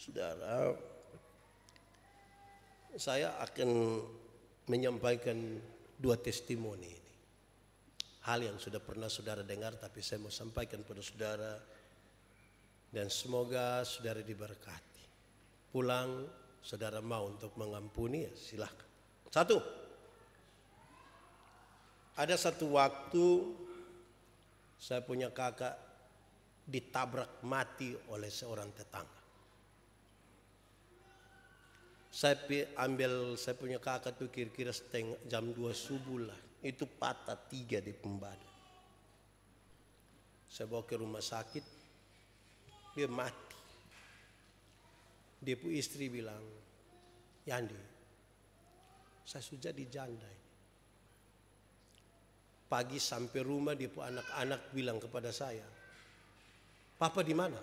Saudara, saya akan menyampaikan dua testimoni ini. Hal yang sudah pernah saudara dengar tapi saya mau sampaikan pada saudara dan semoga saudara diberkati. Pulang saudara mau untuk mengampuni ya silahkan. Satu, ada satu waktu saya punya kakak ditabrak mati oleh seorang tetangga saya ambil saya punya kakak tuh kira-kira setengah jam dua subuh lah itu patah tiga di pembadan saya bawa ke rumah sakit dia mati dia pun istri bilang Yandi saya sudah di janda pagi sampai rumah dia pun anak-anak bilang kepada saya Papa di mana?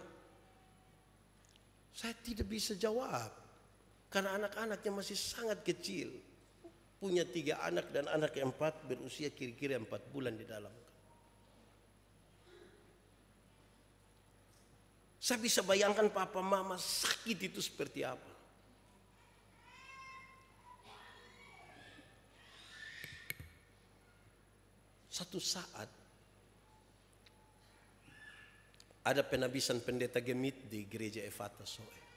Saya tidak bisa jawab. Karena anak-anaknya masih sangat kecil. Punya tiga anak dan anak empat berusia kira-kira empat bulan di dalam. Saya bisa bayangkan papa mama sakit itu seperti apa. Satu saat ada penabisan pendeta gemit di gereja Evata Soe.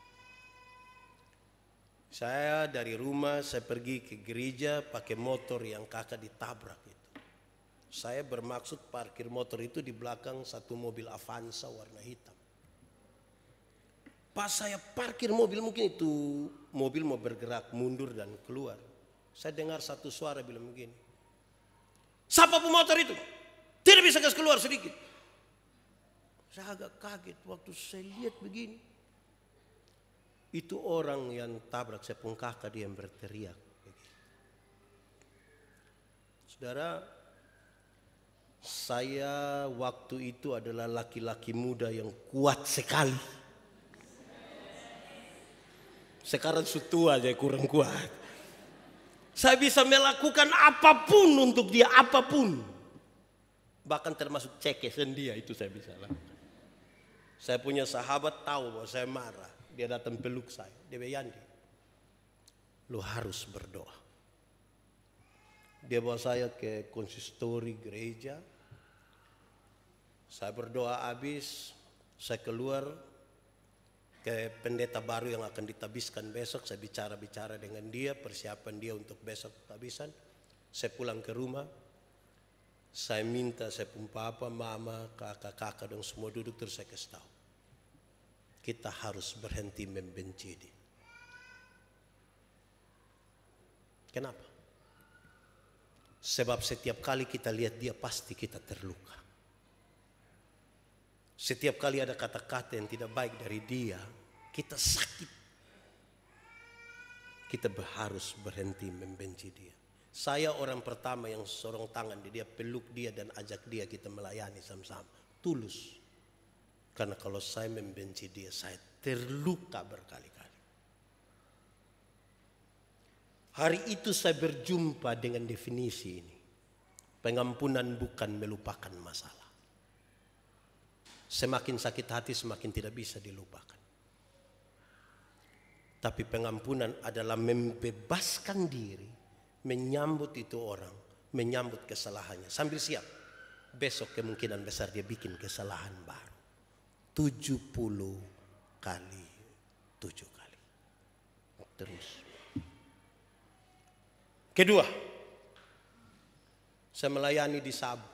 Saya dari rumah saya pergi ke gereja pakai motor yang kakak ditabrak itu. Saya bermaksud parkir motor itu di belakang satu mobil Avanza warna hitam. Pas saya parkir mobil mungkin itu mobil mau bergerak mundur dan keluar. Saya dengar satu suara bilang begini. Siapa pemotor itu? Tidak bisa gas keluar sedikit. Saya agak kaget waktu saya lihat begini itu orang yang tabrak sepung kakak dia yang berteriak. Saudara, saya waktu itu adalah laki-laki muda yang kuat sekali. Sekarang setua aja kurang kuat. Saya bisa melakukan apapun untuk dia, apapun. Bahkan termasuk cekesan dia ya, itu saya bisa lakukan. Saya punya sahabat tahu bahwa saya marah dia datang peluk saya. Dia bilang, lu harus berdoa. Dia bawa saya ke konsistori gereja. Saya berdoa habis, saya keluar ke pendeta baru yang akan ditabiskan besok. Saya bicara-bicara dengan dia, persiapan dia untuk besok tabisan. Saya pulang ke rumah, saya minta saya pun papa, mama, kakak-kakak dan semua duduk terus saya kasih tahu kita harus berhenti membenci dia. Kenapa? Sebab setiap kali kita lihat dia pasti kita terluka. Setiap kali ada kata-kata yang tidak baik dari dia, kita sakit. Kita harus berhenti membenci dia. Saya orang pertama yang sorong tangan di dia, peluk dia dan ajak dia kita melayani sama-sama. Tulus. Karena kalau saya membenci dia, saya terluka berkali-kali. Hari itu saya berjumpa dengan definisi ini. Pengampunan bukan melupakan masalah. Semakin sakit hati semakin tidak bisa dilupakan. Tapi pengampunan adalah membebaskan diri, menyambut itu orang, menyambut kesalahannya. Sambil siap, besok kemungkinan besar dia bikin kesalahan baru. 70 kali 7 kali. Terus. Kedua. Saya melayani di Sabu.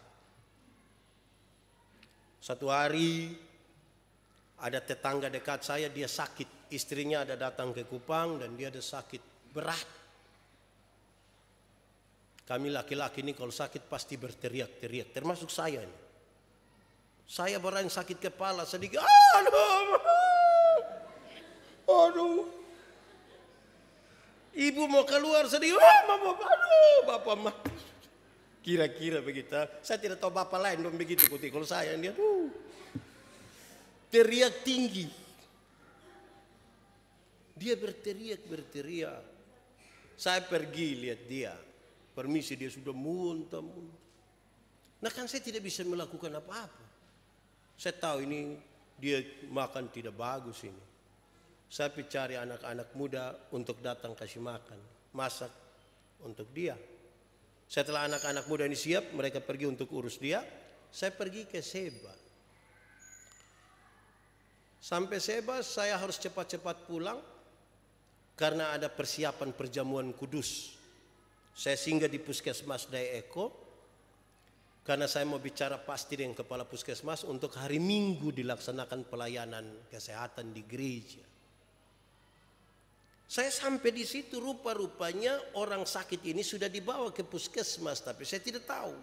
Satu hari ada tetangga dekat saya dia sakit. Istrinya ada datang ke Kupang dan dia ada sakit berat. Kami laki-laki ini kalau sakit pasti berteriak-teriak termasuk saya ini. Saya berani sakit kepala sedikit. Aduh. Aduh. Ibu mau keluar sedikit. Aduh, mama, aduh, bapak mah. Kira-kira begitu. Saya tidak tahu bapak lain belum begitu putih. Kalau saya dia aduh. Teriak tinggi. Dia berteriak, berteriak. Saya pergi lihat dia. Permisi dia sudah muntah, muntah. Nah kan saya tidak bisa melakukan apa-apa. Saya tahu ini dia makan tidak bagus ini. Saya cari anak-anak muda untuk datang kasih makan, masak untuk dia. Setelah anak-anak muda ini siap, mereka pergi untuk urus dia. Saya pergi ke Seba. Sampai Seba saya harus cepat-cepat pulang karena ada persiapan perjamuan kudus. Saya singgah di puskesmas Eko karena saya mau bicara pasti dengan kepala puskesmas untuk hari Minggu dilaksanakan pelayanan kesehatan di gereja. Saya sampai di situ rupa-rupanya orang sakit ini sudah dibawa ke puskesmas tapi saya tidak tahu.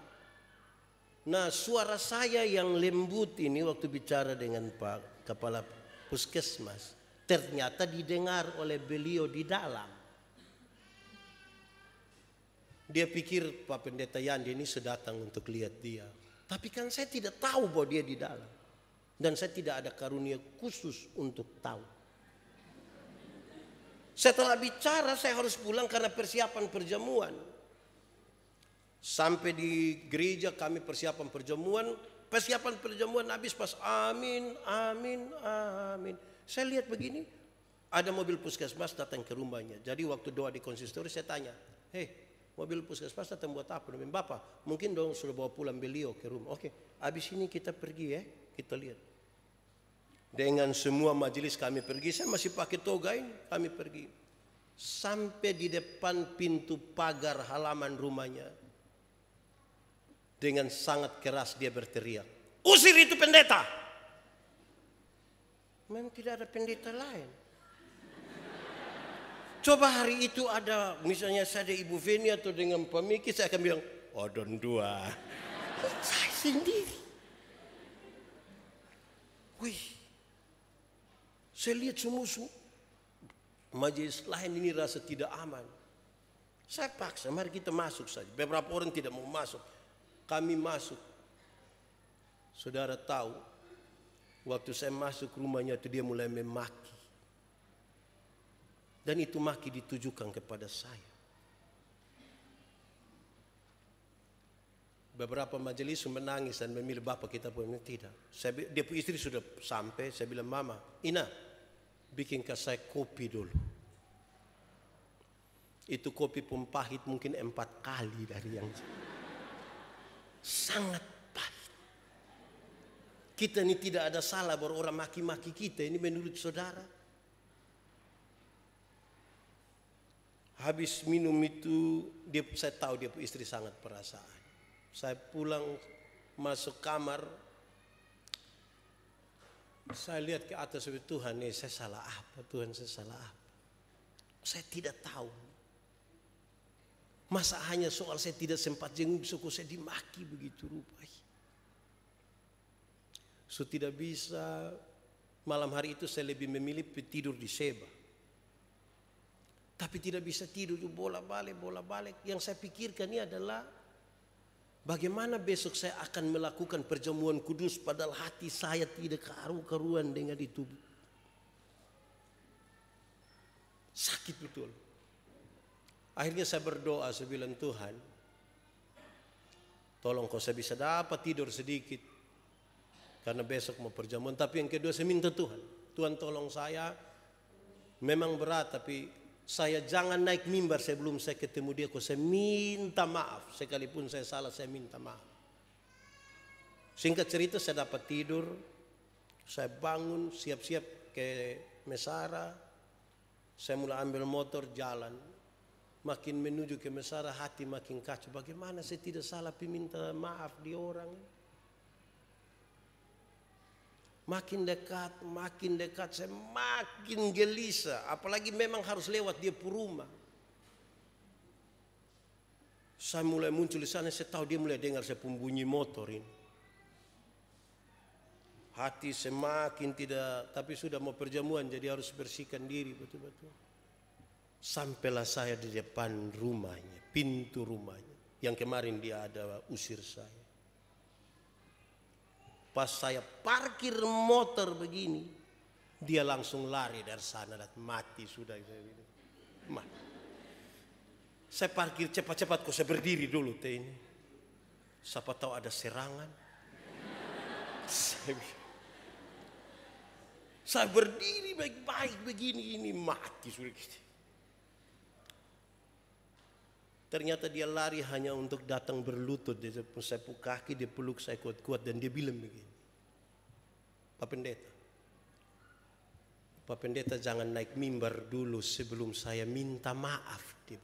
Nah suara saya yang lembut ini waktu bicara dengan Pak Kepala Puskesmas ternyata didengar oleh beliau di dalam. Dia pikir Pak Pendeta Yandi ini sedatang untuk lihat dia. Tapi kan saya tidak tahu bahwa dia di dalam. Dan saya tidak ada karunia khusus untuk tahu. Setelah bicara saya harus pulang karena persiapan perjamuan. Sampai di gereja kami persiapan perjamuan, persiapan perjamuan habis pas amin, amin, amin. Saya lihat begini, ada mobil puskesmas datang ke rumahnya. Jadi waktu doa di konsistori saya tanya, "Hei, mobil puskesmas datang buat apa dengan bapak mungkin dong sudah bawa pulang beliau ke rumah oke okay. abis ini kita pergi ya kita lihat dengan semua majelis kami pergi saya masih pakai toga ini kami pergi sampai di depan pintu pagar halaman rumahnya dengan sangat keras dia berteriak usir itu pendeta memang tidak ada pendeta lain Coba hari itu ada misalnya saya ada Ibu Veni atau dengan pemikir saya akan bilang, odon oh, dua. saya sendiri. Wih, saya lihat semua, su, majelis lain ini rasa tidak aman. Saya paksa, mari kita masuk saja. Beberapa orang tidak mau masuk. Kami masuk. Saudara tahu, waktu saya masuk rumahnya itu dia mulai memaki. Dan itu maki ditujukan kepada saya. Beberapa majelis menangis dan memilih bapak kita pun tidak. Saya, dia pun istri sudah sampai, saya bilang mama, Ina, bikin saya kopi dulu. Itu kopi pun pahit mungkin empat kali dari yang sangat pahit. Kita ini tidak ada salah baru orang maki-maki kita ini menurut saudara. habis minum itu dia saya tahu dia istri sangat perasaan. Saya pulang masuk kamar saya lihat ke atas Tuhan, ya saya salah apa? Tuhan saya salah apa? Saya tidak tahu. Masa hanya soal saya tidak sempat jenguk suku saya dimaki begitu rupai So tidak bisa malam hari itu saya lebih memilih tidur di Seba tapi tidak bisa tidur, bola-balik, bola-balik. Yang saya pikirkan ini adalah bagaimana besok saya akan melakukan perjamuan kudus padahal hati saya tidak karu-karuan dengan itu. Sakit betul. Akhirnya saya berdoa, saya bilang Tuhan, tolong kau saya bisa dapat tidur sedikit. Karena besok mau perjamuan. Tapi yang kedua saya minta Tuhan, Tuhan tolong saya. Memang berat tapi saya jangan naik mimbar sebelum saya ketemu dia kok saya minta maaf sekalipun saya salah saya minta maaf singkat cerita saya dapat tidur saya bangun siap-siap ke Mesara saya mulai ambil motor jalan makin menuju ke Mesara hati makin kacau bagaimana saya tidak salah minta maaf di orang Makin dekat, makin dekat, saya makin gelisah. Apalagi memang harus lewat dia perumah. Saya mulai muncul di sana, saya tahu dia mulai dengar saya pun bunyi motor ini. Hati semakin tidak, tapi sudah mau perjamuan jadi harus bersihkan diri betul-betul. Sampailah saya di depan rumahnya, pintu rumahnya. Yang kemarin dia ada usir saya. Pas saya parkir motor begini, dia langsung lari dari sana dan mati sudah. Mati. Saya parkir cepat-cepat kok saya berdiri dulu teh ini. Siapa tahu ada serangan. saya, saya berdiri baik-baik begini ini mati sudah. Ternyata dia lari hanya untuk datang berlutut di sepuk kaki, dia peluk saya kuat-kuat dan dia bilang begini. Pak Pendeta, Pak Pendeta jangan naik mimbar dulu sebelum saya minta maaf. Dia.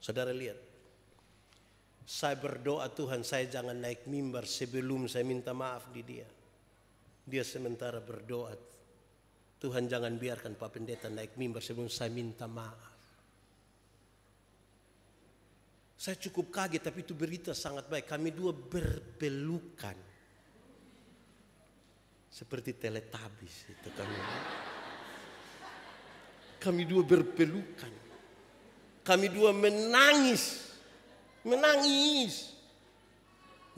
Saudara lihat, saya berdoa Tuhan saya jangan naik mimbar sebelum saya minta maaf di dia. Dia sementara berdoa, Tuhan jangan biarkan Pak Pendeta naik mimbar sebelum saya minta maaf. Saya cukup kaget tapi itu berita sangat baik. Kami dua berpelukan. Seperti teletabis itu kami. Kami dua berpelukan. Kami dua menangis. Menangis.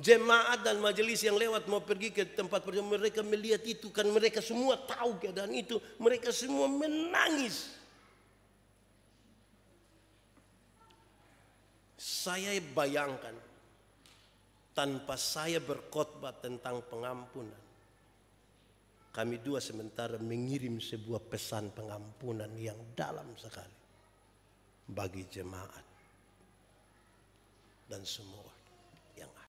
Jemaat dan majelis yang lewat mau pergi ke tempat perjamuan mereka melihat itu kan mereka semua tahu keadaan itu mereka semua menangis saya bayangkan tanpa saya berkhotbah tentang pengampunan kami dua sementara mengirim sebuah pesan pengampunan yang dalam sekali bagi jemaat dan semua yang ada.